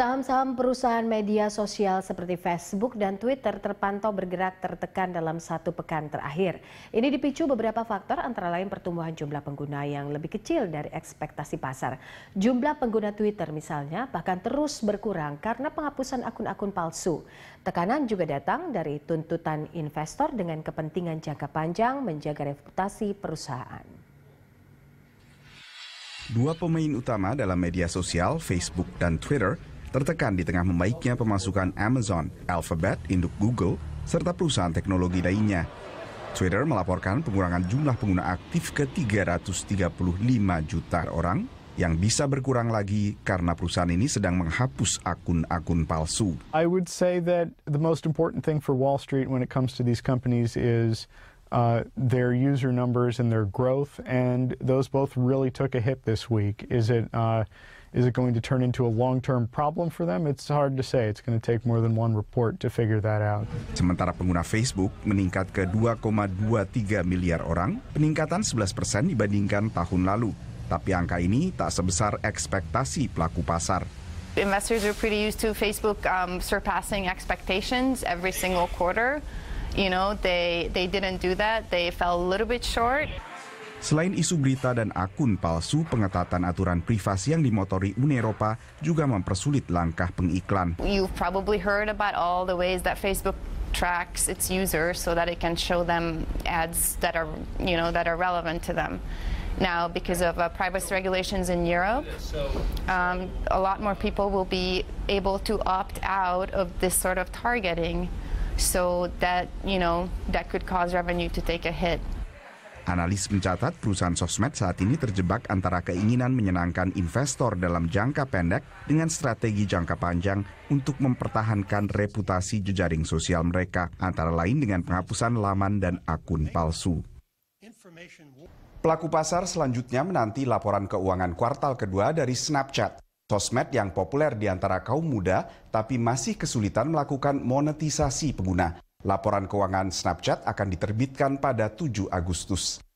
Saham-saham perusahaan media sosial seperti Facebook dan Twitter terpantau bergerak tertekan dalam satu pekan terakhir. Ini dipicu beberapa faktor antara lain pertumbuhan jumlah pengguna yang lebih kecil dari ekspektasi pasar. Jumlah pengguna Twitter misalnya bahkan terus berkurang karena penghapusan akun-akun palsu. Tekanan juga datang dari tuntutan investor dengan kepentingan jangka panjang menjaga reputasi perusahaan. Dua pemain utama dalam media sosial, Facebook dan Twitter, tertekan di tengah membaiknya pemasukan Amazon, Alphabet, induk Google, serta perusahaan teknologi lainnya. Twitter melaporkan pengurangan jumlah pengguna aktif ke 335 juta orang yang bisa berkurang lagi karena perusahaan ini sedang menghapus akun-akun palsu. I would say that the most important thing for Wall Street when it comes to these companies is Uh, their user numbers and their growth, and those both really took a hit this week. Is it uh, Is it going to turn into a long-term problem for them? It's hard to say. It's going to take more than one report to figure that out. Sementara pengguna Facebook meningkat ke 2,23 miliar orang, peningkatan 11 persen dibandingkan tahun lalu. Tapi angka ini tak sebesar ekspektasi pelaku pasar. Investors are pretty used to Facebook um, surpassing expectations every single quarter. You know, they, they didn't do that. They fell a little bit short. Selain isu berita dan akun palsu, pengetatan aturan privasi yang dimotori Uni Eropa juga mempersulit langkah pengiklan. You've probably heard about all the ways that Facebook tracks its users so that it can show them ads that are, you know, that are relevant to them. Now, because of uh, privacy regulations in Europe, um, a lot more people will be able to opt out of this sort of targeting so that, you know, that could cause revenue to take a hit. Analis mencatat perusahaan sosmed saat ini terjebak antara keinginan menyenangkan investor dalam jangka pendek dengan strategi jangka panjang untuk mempertahankan reputasi jejaring sosial mereka, antara lain dengan penghapusan laman dan akun palsu. Pelaku pasar selanjutnya menanti laporan keuangan kuartal kedua dari Snapchat, sosmed yang populer di antara kaum muda tapi masih kesulitan melakukan monetisasi pengguna. Laporan keuangan Snapchat akan diterbitkan pada 7 Agustus.